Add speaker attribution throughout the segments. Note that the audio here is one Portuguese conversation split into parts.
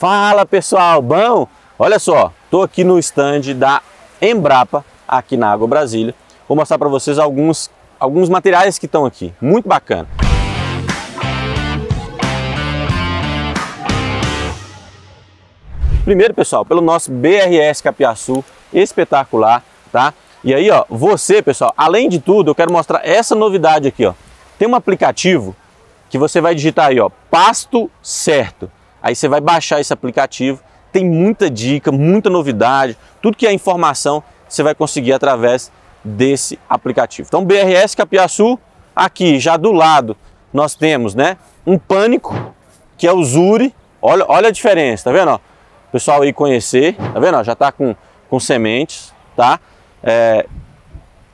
Speaker 1: Fala pessoal, bom? Olha só, estou aqui no stand da Embrapa, aqui na Água Brasília. Vou mostrar para vocês alguns, alguns materiais que estão aqui, muito bacana. Primeiro, pessoal, pelo nosso BRS Capiaçu, espetacular, tá? E aí, ó, você, pessoal, além de tudo, eu quero mostrar essa novidade aqui, ó. Tem um aplicativo que você vai digitar aí, ó, Pasto Certo. Aí você vai baixar esse aplicativo, tem muita dica, muita novidade, tudo que é informação você vai conseguir através desse aplicativo. Então, BRS Capiaçu, aqui já do lado nós temos né, um pânico, que é o Zuri. Olha, olha a diferença, tá vendo? Ó? O pessoal aí conhecer, tá vendo? Ó? Já tá com, com sementes, tá? É,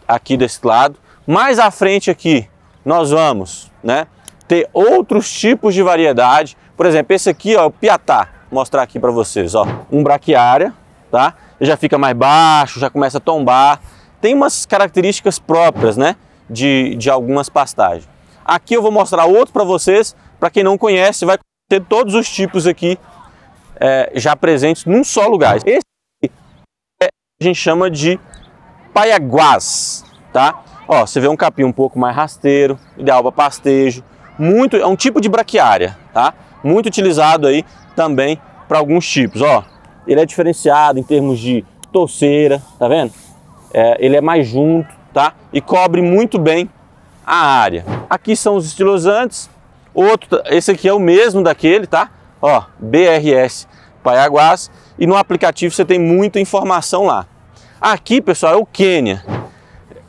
Speaker 1: aqui desse lado. Mais à frente aqui nós vamos né, ter outros tipos de variedade por exemplo, esse aqui, ó, o piatá, vou mostrar aqui para vocês, ó, um braquiária, tá? Ele já fica mais baixo, já começa a tombar, tem umas características próprias, né, de, de algumas pastagens. Aqui eu vou mostrar outro para vocês, para quem não conhece, vai ter todos os tipos aqui é, já presentes num só lugar. Esse aqui é, a gente chama de paiaguás, tá? Ó, você vê um capim um pouco mais rasteiro, ideal para pastejo, muito, é um tipo de braquiária, tá? muito utilizado aí também para alguns tipos, ó. Ele é diferenciado em termos de torceira, tá vendo? É, ele é mais junto, tá? E cobre muito bem a área. Aqui são os estilosantes. Outro, esse aqui é o mesmo daquele, tá? Ó, BRS Paiaguás. E no aplicativo você tem muita informação lá. Aqui, pessoal, é o Quênia.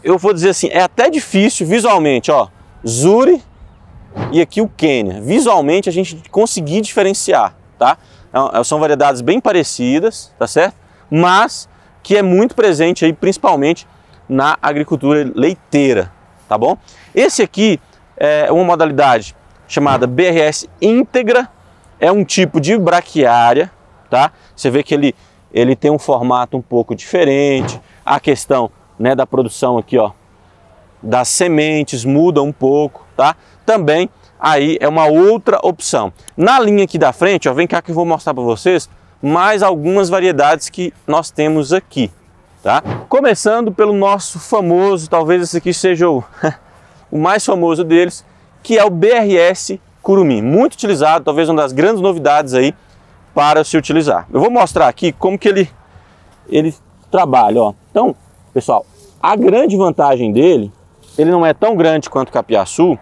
Speaker 1: Eu vou dizer assim, é até difícil visualmente, ó. Zuri e aqui o Quênia. Visualmente a gente conseguir diferenciar, tá? É é, são variedades bem parecidas, tá certo? Mas que é muito presente aí principalmente na agricultura leiteira, tá bom? Esse aqui é uma modalidade chamada BRS íntegra, é um tipo de braquiária, tá? Você vê que ele, ele tem um formato um pouco diferente, a questão né, da produção aqui, ó, das sementes muda um pouco, tá? também aí é uma outra opção. Na linha aqui da frente, ó, vem cá que eu vou mostrar para vocês mais algumas variedades que nós temos aqui, tá? Começando pelo nosso famoso, talvez esse aqui seja o, o mais famoso deles, que é o BRS Curumim, muito utilizado, talvez uma das grandes novidades aí para se utilizar. Eu vou mostrar aqui como que ele, ele trabalha, ó. Então, pessoal, a grande vantagem dele, ele não é tão grande quanto o Capiaçu,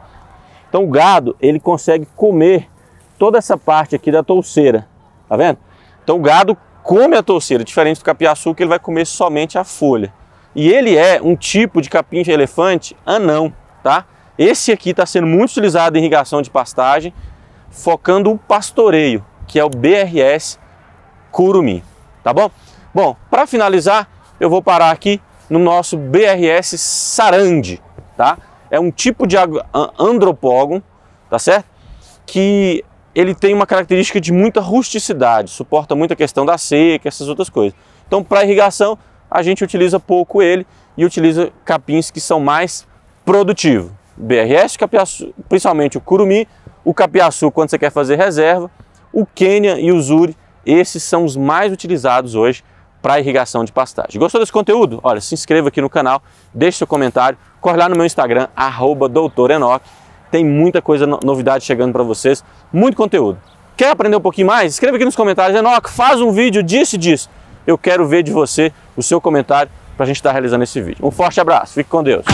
Speaker 1: então o gado, ele consegue comer toda essa parte aqui da touceira, tá vendo? Então o gado come a touceira, diferente do capiaçu que ele vai comer somente a folha. E ele é um tipo de capim de elefante anão, tá? Esse aqui está sendo muito utilizado em irrigação de pastagem, focando o pastoreio, que é o BRS Curumim, tá bom? Bom, para finalizar, eu vou parar aqui no nosso BRS Sarande, tá? é um tipo de andropógon, tá certo? Que ele tem uma característica de muita rusticidade, suporta muito a questão da seca, essas outras coisas. Então, para irrigação, a gente utiliza pouco ele e utiliza capins que são mais produtivos. BRS, capiaçu, principalmente o curumi, o capiaçu quando você quer fazer reserva, o Quênia e o Zuri, esses são os mais utilizados hoje para irrigação de pastagem. Gostou desse conteúdo? Olha, se inscreva aqui no canal, deixe seu comentário, corre lá no meu Instagram, arroba tem muita coisa, novidade chegando para vocês, muito conteúdo. Quer aprender um pouquinho mais? Escreva aqui nos comentários, Enoque, faz um vídeo disso e disso. Eu quero ver de você o seu comentário para a gente estar tá realizando esse vídeo. Um forte abraço, fique com Deus.